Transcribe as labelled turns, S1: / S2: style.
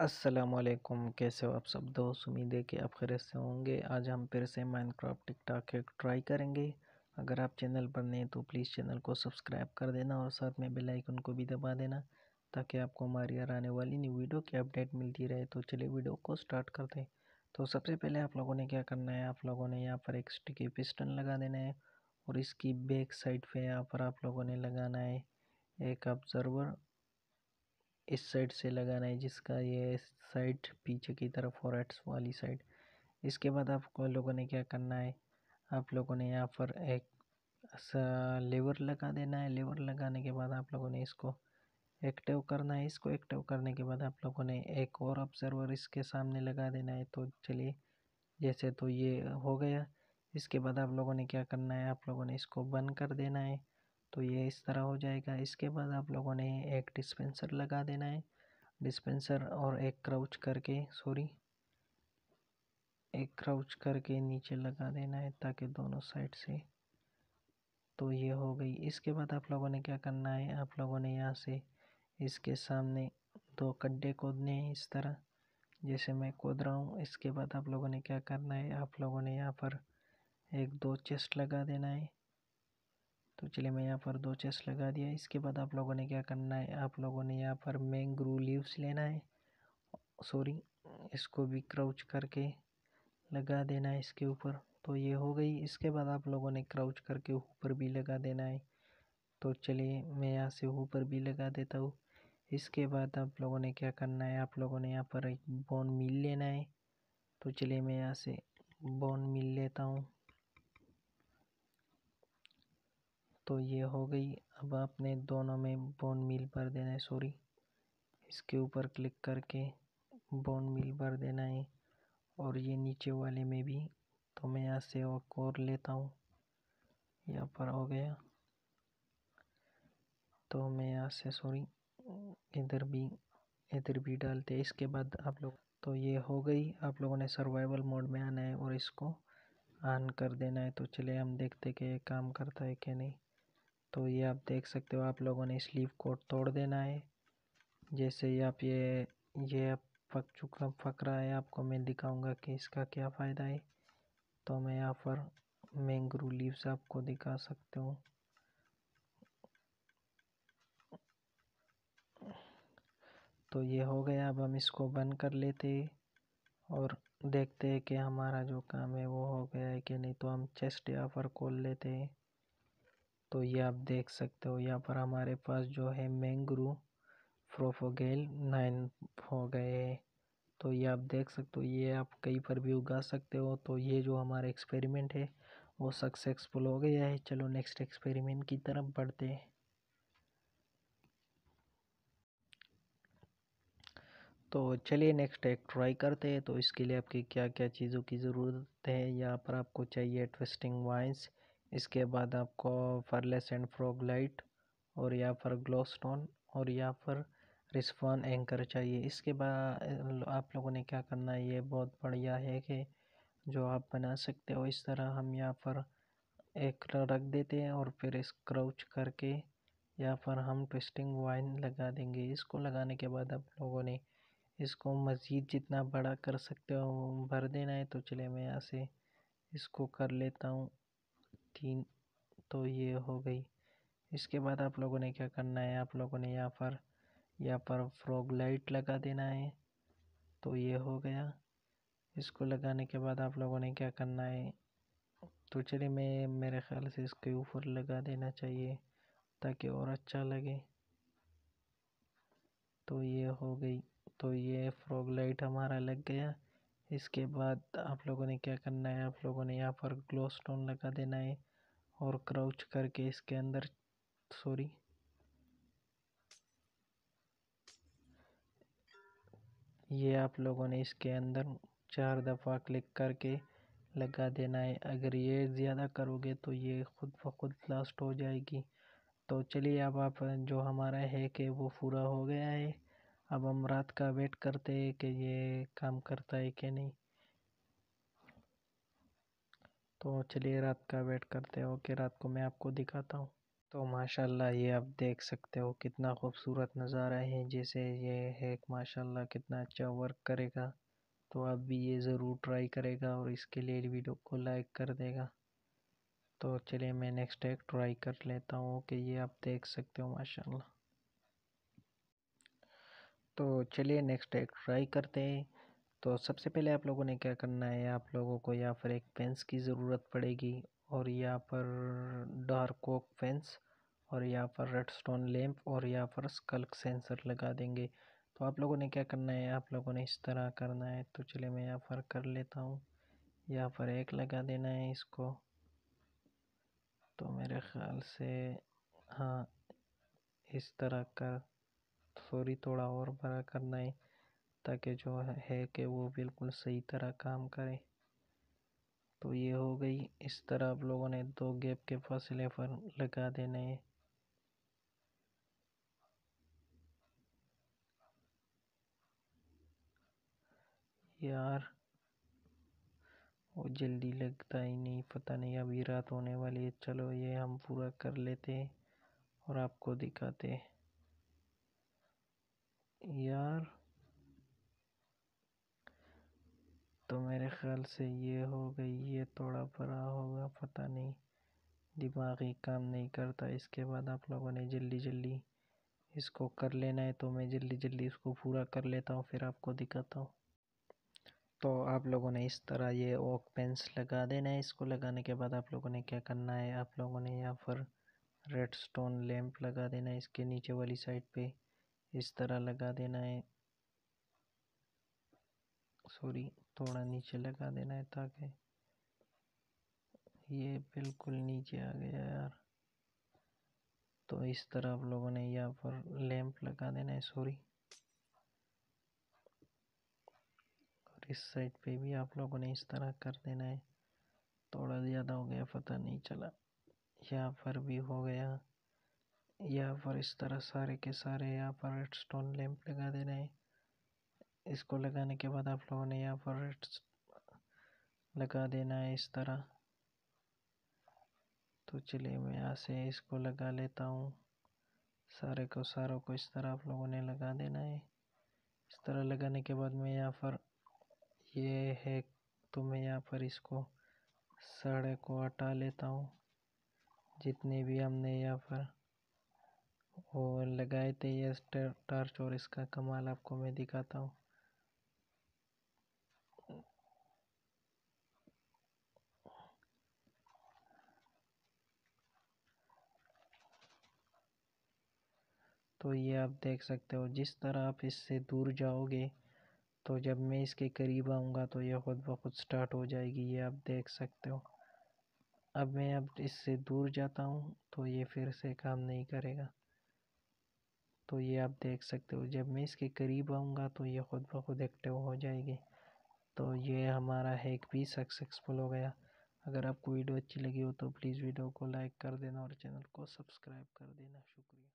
S1: असलम कैसे हो आप सब दोस्त उम्मीद है कि आप खैर से होंगे आज हम फिर से माइनक्राफ्ट टिकटॉक के ट्राई करेंगे अगर आप चैनल पर नए तो प्लीज़ चैनल को सब्सक्राइब कर देना और साथ में बेल आइकन को भी दबा देना ताकि आपको हमारी यार आने वाली न्यू वीडियो की अपडेट मिलती रहे तो चलिए वीडियो को स्टार्ट कर दें तो सबसे पहले आप लोगों ने क्या करना है आप लोगों ने यहाँ पर एक स्टिकी पिस्टन लगा देना है और इसकी बैक साइड पर यहाँ पर आप लोगों ने लगाना है एक ऑब्जर्वर इस साइड से लगाना है जिसका ये साइड पीछे की तरफ और वाली साइड इसके बाद आपको लोगों ने क्या करना है आप लोगों ने यहाँ पर एक लेवर लगा देना है लेवर लगाने के बाद आप लोगों ने इसको एक्टिव करना है इसको एक्टिव करने के बाद आप लोगों ने एक और ऑब्जर्वर इसके सामने लगा देना है तो चलिए जैसे तो ये हो गया इसके बाद आप लोगों ने क्या करना है आप लोगों ने इसको बंद कर देना है तो ये इस तरह हो जाएगा इसके बाद आप लोगों ने एक डिस्पेंसर लगा देना है डिस्पेंसर और एक क्राउच करके सॉरी एक क्राउच करके नीचे लगा देना है ताकि दोनों साइड से तो ये हो गई इसके बाद आप लोगों ने क्या करना है आप लोगों ने यहाँ से इसके सामने दो गड्ढे कोदने हैं इस तरह जैसे मैं कूद रहा हूँ इसके बाद आप लोगों ने क्या करना है आप लोगों ने यहाँ पर एक दो चेस्ट लगा देना है तो चलिए मैं यहाँ पर दो चेस्ट लगा दिया इसके बाद आप लोगों ने क्या करना है आप लोगों ने यहाँ पर मैंग्रू लीव्स लेना है सॉरी इसको भी क्राउच करके लगा देना है इसके ऊपर तो ये हो गई इसके बाद आप लोगों ने क्राउच करके ऊपर भी लगा देना है तो चलिए मैं यहाँ से ऊपर भी लगा देता हूँ इसके बाद आप लोगों ने क्या करना है आप लोगों ने यहाँ पर एक बोन मिल लेना है तो चलिए मैं यहाँ से बोन मिल लेता हूँ तो ये हो गई अब आपने दोनों में बोन मील भर देना है सॉरी इसके ऊपर क्लिक करके बोन मील भर देना है और ये नीचे वाले में भी तो मैं यहाँ से और लेता हूँ यहाँ पर हो गया तो मैं यहाँ से सॉरी इधर भी इधर भी डालते हैं इसके बाद आप लोग तो ये हो गई आप लोगों ने सर्वाइवल मोड में आना है और इसको ऑन कर देना है तो चले हम देखते कि ये काम करता है कि नहीं तो ये आप देख सकते हो आप लोगों ने स्लीव को तोड़ देना है जैसे ही आप ये ये आप पक चुका पक रहा है आपको मैं दिखाऊंगा कि इसका क्या फ़ायदा है तो मैं यहाँ पर मैंग्रू लीव्स आपको दिखा सकते हूँ तो ये हो गया अब हम इसको बंद कर लेते और देखते हैं कि हमारा जो काम है वो हो गया है कि नहीं तो हम चेस्ट यहाँ पर खोल लेते हैं तो ये आप देख सकते हो यहाँ पर हमारे पास जो है मैंग्रू प्रोफोगेल नाइन हो गए तो ये आप देख सकते हो ये आप कहीं पर भी उगा सकते हो तो ये जो हमारा एक्सपेरिमेंट है वो सक्सेसफुल हो गया है चलो नेक्स्ट एक्सपेरिमेंट की तरफ बढ़ते हैं तो चलिए नेक्स्ट एक ट्राई करते हैं तो इसके लिए आपकी क्या क्या चीज़ों की ज़रूरत है यहाँ पर आपको चाहिए ट्विस्टिंग वाइंस इसके बाद आपको फरलेस एंड फ्रॉग लाइट और यहाँ पर ग्लो स्टोन और यहाँ पर रिस्पॉन एंकर चाहिए इसके बाद आप लोगों ने क्या करना है ये बहुत बढ़िया है कि जो आप बना सकते हो इस तरह हम यहाँ पर एक रख देते हैं और फिर क्रोच करके यहाँ पर हम ट्विस्टिंग वाइन लगा देंगे इसको लगाने के बाद आप लोगों ने इसको मज़ीद जितना बड़ा कर सकते हो भर देना है तो चले मैं यहाँ से इसको कर लेता हूँ तीन तो ये हो गई इसके बाद आप लोगों ने क्या करना है आप लोगों ने यहाँ पर यहाँ पर फ्रॉग लाइट लगा देना है तो ये हो गया इसको लगाने के बाद आप लोगों ने क्या करना है तो चलिए मैं मेरे ख्याल से इसके ऊपर लगा देना चाहिए ताकि और अच्छा लगे तो ये हो गई तो ये फ्रॉग लाइट हमारा लग गया इसके बाद आप लोगों ने क्या करना है आप लोगों ने यहाँ पर ग्लो स्टोन लगा देना है और क्राउच करके इसके अंदर सॉरी ये आप लोगों ने इसके अंदर चार दफ़ा क्लिक करके लगा देना है अगर ये ज़्यादा करोगे तो ये खुद ब खुद ब्लास्ट हो जाएगी तो चलिए अब आप जो हमारा है कि वो पूरा हो गया है अब हम रात का वेट करते हैं कि ये काम करता है कि नहीं तो चलिए रात का वेट करते हैं ओके रात को मैं आपको दिखाता हूँ तो माशाल्लाह ये आप देख सकते हो कितना खूबसूरत नज़ारा है जैसे ये है माशाल्लाह कितना अच्छा वर्क करेगा तो आप भी ये ज़रूर ट्राई करेगा और इसके लिए वीडियो को लाइक कर देगा तो चलिए मैं नेक्स्ट एक ट्राई कर लेता हूँ ओके ये आप देख सकते हो माशाल्लाह तो चलिए नेक्स्ट एक ट्राई करते हैं तो सबसे पहले आप लोगों ने क्या करना है आप लोगों को यहाँ पर एक फेंस की ज़रूरत पड़ेगी और यहाँ पर डार्क ओक फेंस और यहाँ पर रेड स्टोन लैम्प और यहाँ पर स्कल्क सेंसर लगा देंगे तो आप लोगों ने क्या करना है आप लोगों ने इस तरह करना है तो चलिए मैं यहाँ पर कर लेता हूँ यहाँ पर एक लगा देना है इसको तो मेरे ख़्याल से हाँ इस तरह का थोड़ी थोड़ा और बड़ा करना है ताकि जो है कि वो बिल्कुल सही तरह काम करें तो ये हो गई इस तरह आप लोगों ने दो गैप के फासले पर लगा देने हैं यार वो जल्दी लगता ही नहीं पता नहीं अभी रात होने वाली है चलो ये हम पूरा कर लेते हैं और आपको दिखाते हैं यार तो मेरे ख़्याल से ये हो गई ये थोड़ा बड़ा होगा पता नहीं दिमागी काम नहीं करता इसके बाद आप लोगों ने जल्दी जल्दी इसको कर लेना है तो मैं जल्दी जल्दी इसको पूरा कर लेता हूँ फिर आपको दिखाता हूँ तो आप लोगों ने इस तरह ये ओक पेंस लगा देना है इसको लगाने के बाद आप लोगों ने क्या करना है आप लोगों ने यहाँ पर रेड स्टोन लैम्प लगा देना है इसके नीचे वाली साइड पे इस तरह लगा देना है सॉरी थोड़ा नीचे लगा देना है ताकि ये बिल्कुल नीचे आ गया यार तो इस तरह आप लोगों ने यहाँ पर लैंप लगा देना है सॉरी और इस साइड पे भी आप लोगों ने इस तरह कर देना है थोड़ा ज़्यादा हो गया पता नहीं चला यहाँ पर भी हो गया यहाँ पर इस तरह सारे के सारे यहाँ पर रेड स्टोन लैंप लगा देना है इसको लगाने के बाद आप लोगों ने यहाँ पर लगा देना है इस तरह तो चलिए मैं यहाँ से इसको लगा लेता हूँ सारे को सारों को इस तरह आप लोगों ने लगा देना है इस तरह लगाने के बाद मैं यहाँ पर ये है तो मैं यहाँ पर इसको सड़े को हटा लेता हूँ जितने भी हमने यहाँ पर और लगाए थे ये टार्च और इसका कमाल आपको मैं दिखाता हूँ तो ये आप देख सकते हो जिस तरह आप इससे दूर जाओगे तो जब मैं इसके करीब आऊँगा तो ये खुद ब खुद स्टार्ट हो जाएगी ये आप देख सकते हो अब मैं अब इससे दूर जाता हूँ तो ये फिर से काम नहीं करेगा तो ये आप देख सकते हो जब मैं इसके करीब आऊँगा तो ये खुद ब खुद एक्टिव हो जाएगी तो ये हमारा हैक भी सक्सेसफुल हो गया अगर आपको वीडियो अच्छी लगी हो तो प्लीज़ वीडियो को लाइक कर देना और चैनल को सब्सक्राइब कर देना शुक्रिया